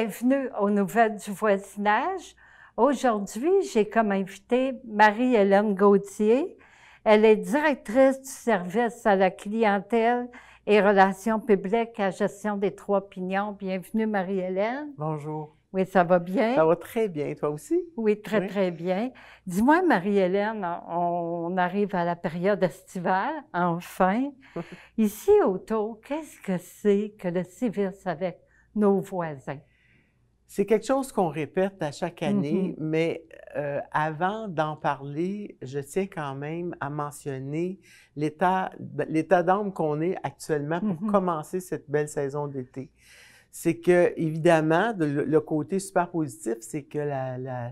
Bienvenue aux Nouvelles du voisinage. Aujourd'hui, j'ai comme invitée Marie-Hélène Gauthier. Elle est directrice du service à la clientèle et relations publiques à gestion des trois pignons. Bienvenue, Marie-Hélène. Bonjour. Oui, ça va bien? Ça va très bien. Toi aussi? Oui, très, très bien. Dis-moi, Marie-Hélène, on arrive à la période estivale, enfin. Ici, autour, qu'est-ce que c'est que le service avec nos voisins? C'est quelque chose qu'on répète à chaque année, mm-hmm. mais euh, avant d'en parler, je tiens quand même à mentionner l'état l'état d'âme qu'on est actuellement pour mm-hmm. commencer cette belle saison d'été. C'est que, évidemment, le, côté super positif, c'est que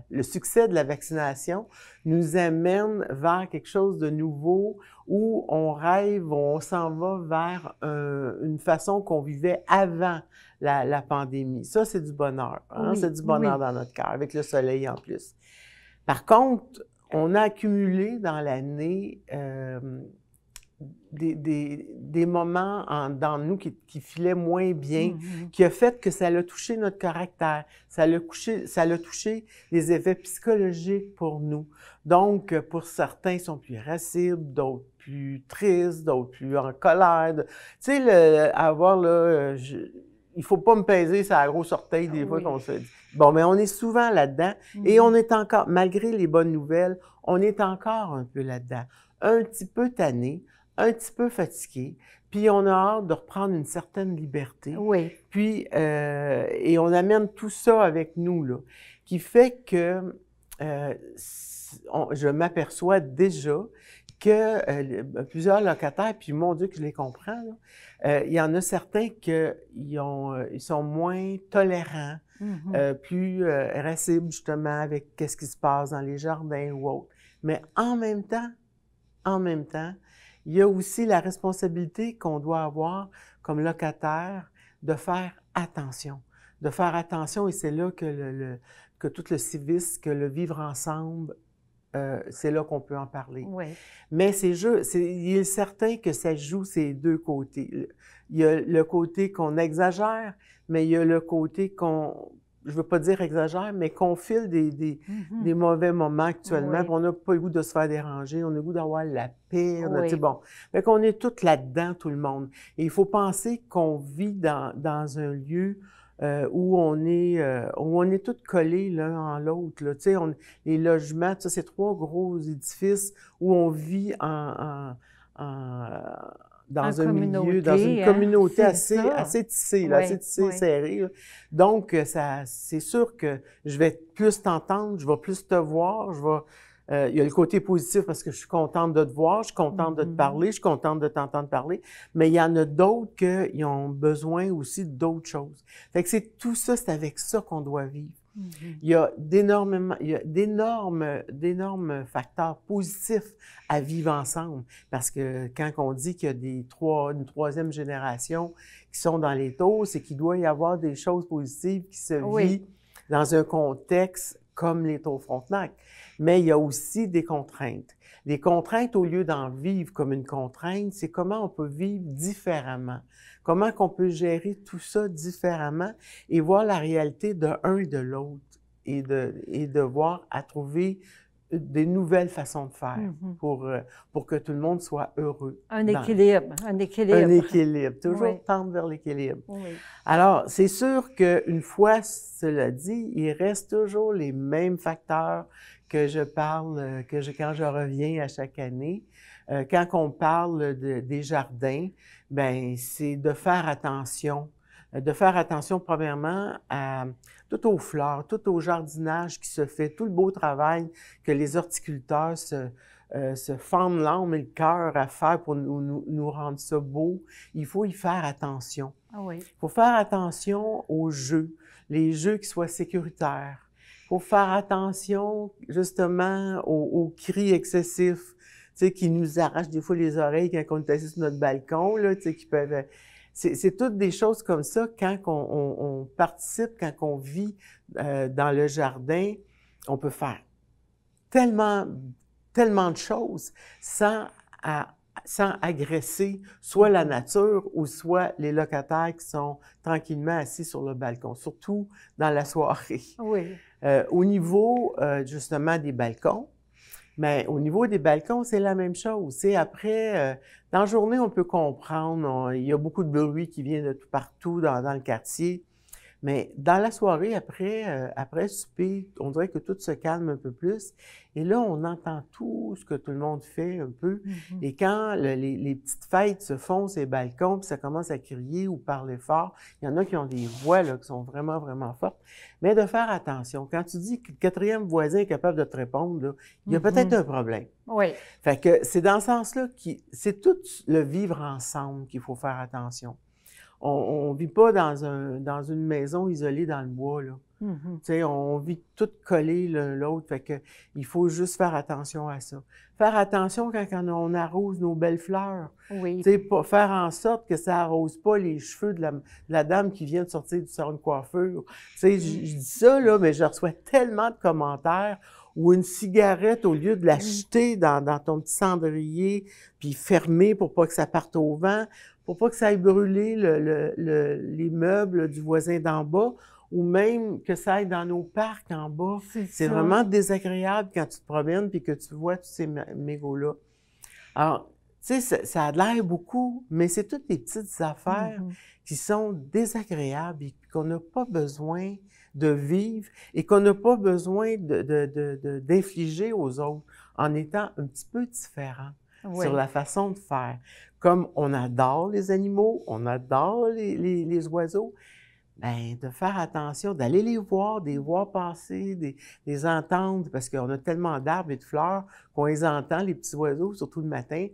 le succès de la vaccination nous amène vers quelque chose de nouveau où on rêve, on s'en va vers euh, une façon qu'on vivait avant la, pandémie. Ça, c'est du bonheur. Hein? c'est du bonheur dans notre cœur, avec le soleil en plus. Par contre, on a accumulé dans l'année euh, des, des, des, moments dans nous qui, qui filaient moins bien, mm-hmm. qui a fait que ça l'a touché notre caractère, ça l'a, ça touché les effets psychologiques pour nous. Donc, pour certains, ils sont plus irascibles, d'autres plus tristes, d'autres plus en colère. Tu sais, le, avoir là, euh, il faut pas me peser ça grosse orteil des ah fois qu'on se dit. Bon, mais on est souvent là-dedans et mhm. on est encore, malgré les bonnes nouvelles, on est encore un peu là-dedans. Un petit peu tanné, un petit peu fatigué, puis on a hâte de reprendre une certaine liberté. Oui. Puis, euh, et on amène tout ça avec nous, là, qui fait que euh, je m'aperçois déjà que euh, plusieurs locataires, puis mon Dieu que je les comprends, euh, il y en a certains qui ont, euh, ils sont moins tolérants, mm-hmm. plus récibles justement avec quest ce qui se passe dans les jardins ou autre. Mais en même temps, en même temps, il y a aussi la responsabilité qu'on doit avoir comme locataire de faire attention. De faire attention, et c'est là que, le, que tout le civisme, que le vivre ensemble euh, c'est là qu'on peut en parler. Mais c'est il est certain que ça joue ces deux côtés. Il y a le côté qu'on exagère, mais il y a le côté qu'on, je veux pas dire exagère, mais qu'on file des, des, mm-hmm. mauvais moments actuellement. qu'on On n'a pas le goût de se faire déranger, on a le goût d'avoir la paix. On bon. mais qu'on est tous là-dedans, tout le monde. Et il faut penser qu'on vit dans, dans un lieu euh, où on est euh, où on est tous collés l'un en l'autre. Là. On, les logements, ça, c'est trois gros édifices où on vit en, en, dans un milieu, dans une hein. communauté assez, assez tissée, là, assez tissée, serrée. Donc, ça, c'est sûr que je vais plus t'entendre, je vais plus te voir, je vais, euh, il y a le côté positif parce que je suis contente de te voir, je suis contente de te mm-hmm. parler, je suis contente de t'entendre parler. Mais il y en a d'autres qui ont besoin aussi d'autres choses. Fait que c'est tout ça, c'est avec ça qu'on doit vivre. Mm-hmm. Il y a d'énormes, il y a d'énormes, d'énormes facteurs positifs à vivre ensemble. Parce que quand on dit qu'il y a des trois, une troisième génération qui sont dans les taux, c'est qu'il doit y avoir des choses positives qui se oui. vivent dans un contexte comme les taux Frontenac. Mais il y a aussi des contraintes. Les contraintes, au lieu d'en vivre comme une contrainte, c'est comment on peut vivre différemment, comment qu'on peut gérer tout ça différemment et voir la réalité de un et de l'autre et de, et de voir à trouver des nouvelles façons de faire mhm. pour, euh, pour que tout le monde soit heureux. Un équilibre, un équilibre. Un équilibre, toujours tendre vers l'équilibre. Oui. Alors, c'est sûr qu'une fois cela dit, il reste toujours les mêmes facteurs que je parle, euh, que je, quand je reviens à chaque année. Euh, quand on parle des jardins, ben c'est de faire attention. De faire attention, premièrement, à tout aux fleurs, tout au jardinage qui se fait, tout le beau travail que les horticulteurs se, euh, se l'âme et le cœur à faire pour nous, nous, rendre ça beau, il faut y faire attention. Ah oui. Il faut faire attention aux jeux, les jeux qui soient sécuritaires. Il faut faire attention justement aux, aux cris excessifs, tu sais, qui nous arrachent des fois les oreilles quand on est assis sur notre balcon, là, tu sais, qui peuvent c'est toutes des choses comme ça quand on, participe, quand on vit euh, dans le jardin, on peut faire tellement, tellement de choses sans, sans agresser soit la nature ou soit les locataires qui sont tranquillement assis sur le balcon, surtout dans la soirée. Oui. Euh, au niveau euh, justement des balcons, mais ben, au niveau des balcons, c'est la même chose. C'est après, euh, dans la journée, on peut comprendre. il y a beaucoup de bruit qui vient de tout partout dans le quartier. Mais dans la soirée, après, euh, après souper, on dirait que tout se calme un peu plus. Et là, on entend tout ce que tout le monde fait un peu. Mm-hmm. Et quand les, petites fêtes se font, ces balcons, puis ça commence à crier ou parler fort, il y en a qui ont des voix là, qui sont vraiment, vraiment fortes. Mais de faire attention. Quand tu dis que le quatrième voisin est capable de te répondre, il y a peut-être mm-hmm. un problème. Oui. Fait que c'est dans ce sens-là, c'est tout le vivre ensemble qu'il faut faire attention. On ne vit pas dans, un, dans une maison isolée dans le bois. Là. Mm-hmm. On vit tout collé l'autre. Fait que il faut juste faire attention à ça. Faire attention quand, on arrose nos belles fleurs. Oui. Pour faire en sorte que ça arrose pas les cheveux de la, dame qui vient de sortir du salon de coiffure. Mm. Je dis ça, là, mais je reçois tellement de commentaires ou une cigarette, au lieu de mm. l'acheter dans, dans, ton petit cendrier, puis fermer pour pas que ça parte au vent, pour pas que ça aille brûler les meubles du voisin d'en bas, ou même que ça aille dans nos parcs en bas. C'est vraiment désagréable quand tu te promènes puis que tu vois tous ces mégots-là. Alors, tu sais, ça, a l'air beaucoup, mais c'est toutes des petites affaires mm-hmm. qui sont désagréables et qu'on n'a pas besoin de vivre et qu'on n'a pas besoin d'infliger de, de, aux autres en étant un petit peu différent sur la façon de faire. Comme on adore les animaux, on adore les, oiseaux, Bien, de faire attention, d'aller les voir, des voir passer, des, les entendre, parce qu'on a tellement d'arbres et de fleurs qu'on les entend, les petits oiseaux, surtout le matin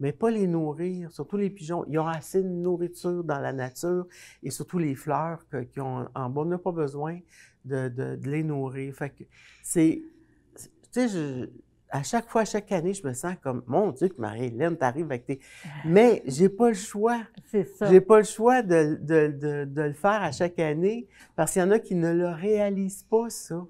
mais pas les nourrir, surtout les pigeons. Il y aura assez de nourriture dans la nature et surtout les fleurs qui ont en bas, on n'a pas besoin de, les nourrir. Fait c'est, tu sais, à chaque fois, chaque année, je me sens comme, mon Dieu, que Marie-Hélène, t'arrive avec tes... Ah. Mais j'ai pas le choix. C'est ça. J'ai pas le choix de, le faire à chaque année parce qu'il y en a qui ne le réalisent pas, ça.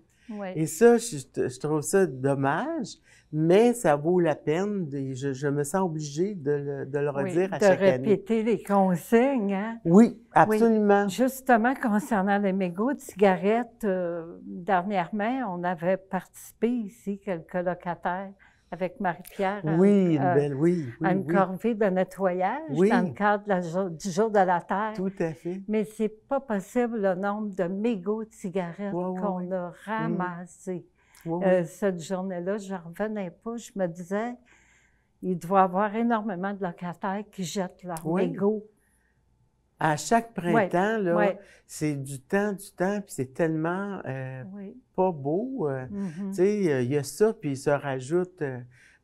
Et ça, je, trouve ça dommage, mais ça vaut la peine. Et je, me sens obligée de le, redire à chaque année. De répéter les consignes, hein? Oui, absolument. Justement, concernant les mégots de cigarettes, euh, dernièrement, on avait participé ici, quelques locataires, avec Marie-Pierre. Euh, oui, une oui. une corvée de nettoyage dans le cadre du Jour de la Terre. Tout à fait. Mais c'est pas possible le nombre de mégots de cigarettes qu'on a mm. ramassés. Euh, cette journée-là, je revenais pas. Je me disais, il doit y avoir énormément de locataires qui jettent leurs mégots à chaque printemps, c'est du temps, du temps, puis c'est tellement euh, pas beau. Euh. Mm-hmm. Tu sais, il y a ça, puis il se rajoute. Euh,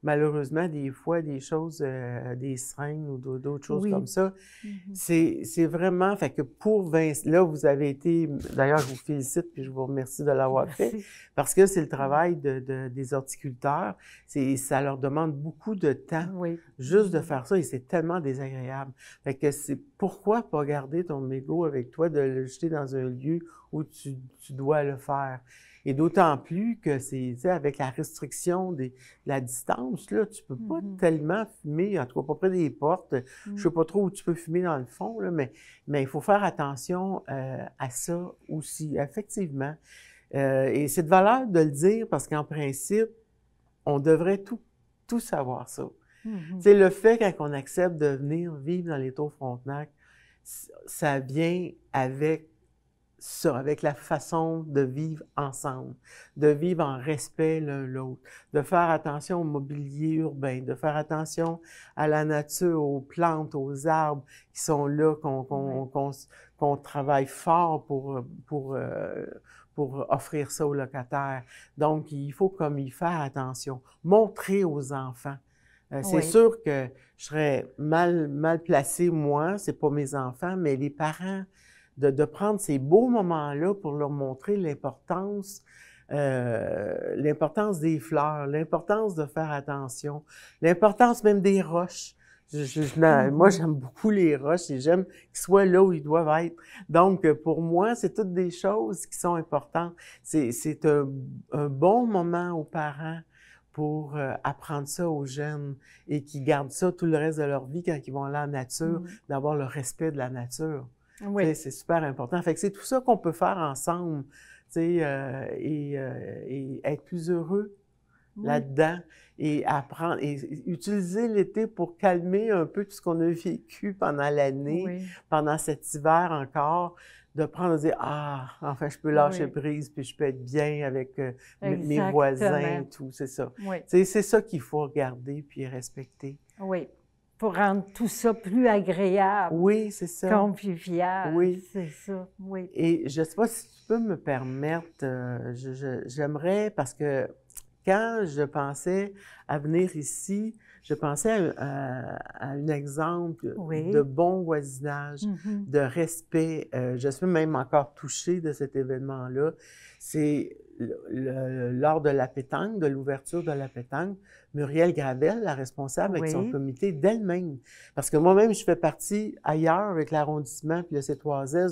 malheureusement, des fois, des choses, euh, des seringues ou d'autres choses comme ça. Mhm. C'est vraiment, fait que pour Vincent, là, vous avez été, d'ailleurs, je vous félicite puis je vous remercie de l'avoir fait, parce que c'est le mhm. travail de, des horticulteurs. Ça leur demande beaucoup de temps juste de mhm. faire ça et c'est tellement désagréable. Fait que c'est pourquoi pas garder ton mégot avec toi, de le jeter dans un lieu où tu, tu dois le faire? Et d'autant plus que c'est avec la restriction de la distance, là, tu peux pas mm-hmm. tellement fumer, en tout cas pas près des portes. Je ne Je sais mm. pas trop où tu peux fumer dans le fond, là, mais, mais il faut faire attention euh, à ça aussi, effectivement. Euh, et c'est de valeur de le dire parce qu'en principe, on devrait tout, savoir ça. Mm-hmm. C'est le fait qu'on accepte de venir vivre dans les tours Frontenac, ça vient avec ça, avec la façon de vivre ensemble, de vivre en respect l'un l'autre, de faire attention au mobilier urbain, de faire attention à la nature, aux plantes, aux arbres qui sont là, qu'on travaille fort pour, pour, euh, pour offrir ça aux locataires. Donc, il faut comme y faire attention, montrer aux enfants euh, c'est sûr que je serais mal, mal placée, moi, c'est pas mes enfants, mais les parents de, de prendre ces beaux moments-là pour leur montrer l'importance euh, l'importance des fleurs, l'importance de faire attention, l'importance même des roches. Je, je, mm-hmm. moi, j'aime beaucoup les roches et j'aime qu'ils soient là où ils doivent être. Donc, euh, pour moi, c'est toutes des choses qui sont importantes. C'est un, un, bon moment aux parents pour euh, apprendre ça aux jeunes et qui gardent ça tout le reste de leur vie quand ils vont aller en nature, mm-hmm. d'avoir le respect de la nature. C'est super important. Fait que c'est tout ça qu'on peut faire ensemble, euh, et, euh, et, être plus heureux là-dedans et apprendre et utiliser l'été pour calmer un peu tout ce qu'on a vécu pendant l'année, pendant cet hiver encore de prendre et dire ah enfin je peux lâcher prise puis je peux être bien avec euh, mes voisins tout c'est ça c'est ça qu'il faut regarder puis respecter oui pour rendre tout ça plus agréable. Oui, c'est ça. Convivial. Oui. C'est ça, oui. Et je ne sais pas si tu peux me permettre, euh, j'aimerais, parce que quand je pensais à venir ici, je pensais à, un exemple de bon voisinage, mm-hmm. de respect. Euh, je suis même encore touchée de cet événement-là. C'est lors de la pétanque, de l'ouverture de la pétanque, Muriel Gravel, la responsable avec son comité d'elle-même. Parce que moi-même, je fais partie ailleurs avec l'arrondissement puis le c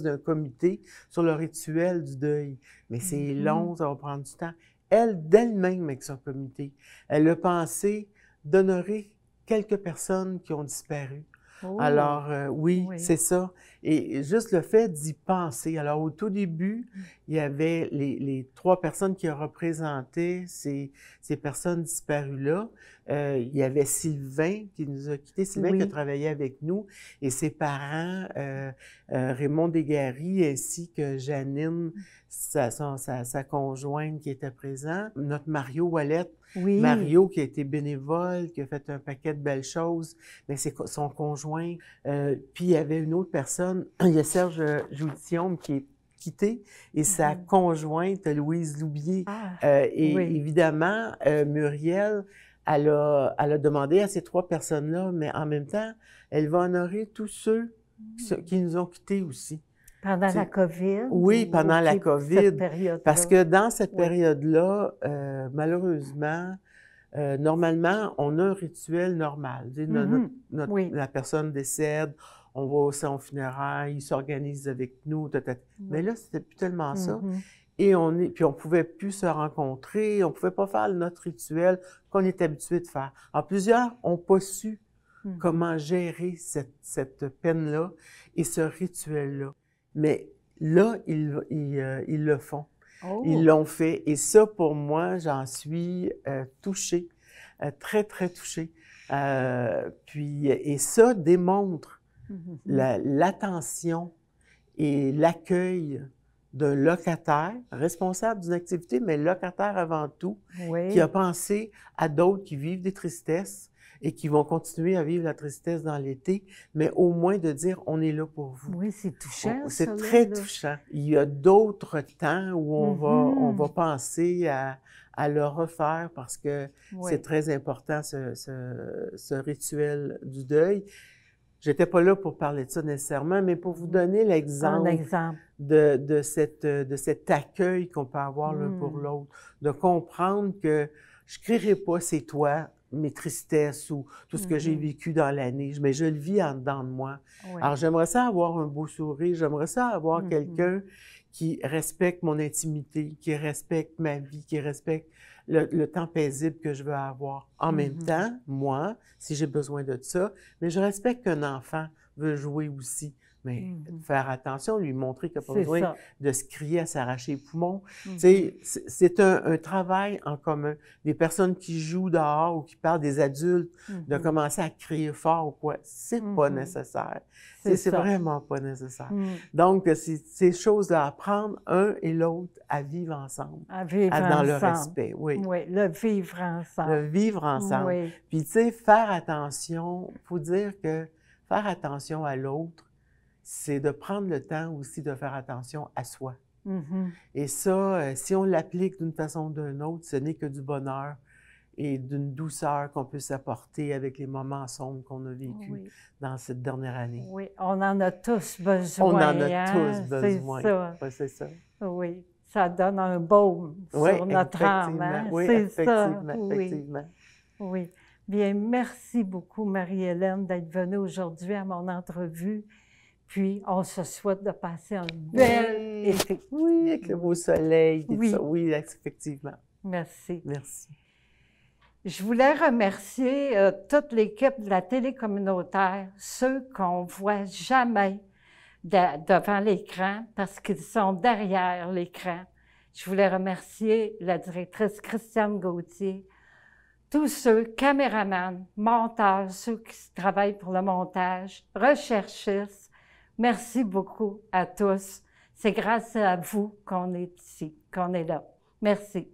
d'un comité sur le rituel du deuil. Mais c'est mhm. long, ça va prendre du temps. Elle, d'elle-même, avec son comité, elle a pensé d'honorer quelques personnes qui ont disparu Oh, Alors, euh, oui, c'est ça. Et juste le fait d'y penser. Alors, au tout début, mm. il y avait les, trois personnes qui représentaient ces, ces personnes disparues-là. Euh, il y avait Sylvain qui nous a quittés, Sylvain qui a travaillé avec nous, et ses parents, euh, euh Raymond Dégary, ainsi que Janine mm sa, conjointe qui était présente, notre Mario Wallet. Mario qui a été bénévole, qui a fait un paquet de belles choses, mais c'est son conjoint. Euh, puis il y avait une autre personne, il y a Serge euh, Joutillaume qui est quitté et mm-hmm. sa conjointe Louise Loubier. Ah, euh, et évidemment, Muriel, elle a, elle a demandé à ces trois personnes-là, mais en même temps, elle va honorer tous ceux mm. qui nous ont quittés aussi. Pendant la COVID? Oui, pendant la COVID. Parce que dans cette période-là, euh, malheureusement, euh, normalement, on a un rituel normal. Mm-hmm. La personne décède, on va au salon funéraire, il s'organise avec nous. Ta, Mais là, c'était plus tellement ça. Mm-hmm. Et on est, puis on pouvait plus se rencontrer, on pouvait pas faire notre rituel qu'on est habitué de faire. En plusieurs n'a pas su mm. comment gérer cette peine-là et ce rituel-là. Mais là, euh, ils, le font. Ils oh! l'ont fait. Et ça, pour moi, j'en suis euh, touchée, euh, très, très touchée. et ça démontre mmh l'attention et l'accueil d'un locataire, responsable d'une activité, mais locataire avant tout, qui a pensé à d'autres qui vivent des tristesses, et qui vont continuer à vivre la tristesse dans l'été, mais au moins de dire on est là pour vous. Oui, c'est touchant. C'est très touchant. Il y a d'autres temps où on, va, on mm-hmm. va penser à, le refaire parce que c'est très important ce, ce, rituel du deuil. J'étais pas là pour parler de ça nécessairement, mais pour vous mm. donner l'exemple de, de, cette, de cet accueil qu'on peut avoir l'un pour mm. l'autre, de comprendre que je crierai pas c'est toi, mes tristesses ou tout ce que j'ai mm-hmm. vécu dans l'année, mais je le vis en dedans de moi. Alors j'aimerais ça avoir un beau sourire, j'aimerais ça avoir mm-hmm. quelqu'un qui respecte mon intimité, qui respecte ma vie, qui respecte le, temps paisible que je veux avoir. En même mm-hmm. temps, moi, si j'ai besoin de ça, mais je respecte qu'un enfant veut jouer aussi. Mais mmh faire attention, lui montrer qu'il n'a pas besoin de se crier à s'arracher les poumons. Mmh. C'est un, travail en commun. Des personnes qui jouent dehors ou qui parlent des adultes, mmh de commencer à crier fort ou quoi, c'est pas nécessaire. C'est vraiment pas nécessaire. Donc, euh, ces choses-là à un et l'autre, à vivre ensemble. À vivre ensemble. dans le respect, oui. Oui, le vivre ensemble. Le vivre ensemble. Oui. Puis, tu sais, faire attention, il faut dire que faire attention à l'autre, c'est de prendre le temps aussi de faire attention à soi. Mm-hmm. Et ça, euh, si on l'applique d'une façon ou d'une autre, ce n'est que du bonheur et d'une douceur qu'on peut s'apporter avec les moments sombres qu'on a vécu dans cette dernière année. Oui, on en a tous besoin. On en a hein, tous besoin. C'est ça. Oui, ça. donne un baume sur notre âme. Hein, oui, c'est effectivement, ça. oui. Bien, merci beaucoup, Marie-Hélène, d'être venue aujourd'hui à mon entrevue. Puis, on se souhaite de passer un ben, bel été. Oui, avec le beau soleil. Oui. effectivement. Merci. Merci. Je voulais remercier euh, toute l'équipe de la télé communautaire, ceux qu'on voit jamais devant l'écran parce qu'ils sont derrière l'écran. Je voulais remercier la directrice Christiane Gauthier, tous ceux, caméramans, monteurs, ceux qui travaillent pour le montage, recherchistes, Merci beaucoup à tous. C'est grâce à vous qu'on est ici, qu'on est là. Merci.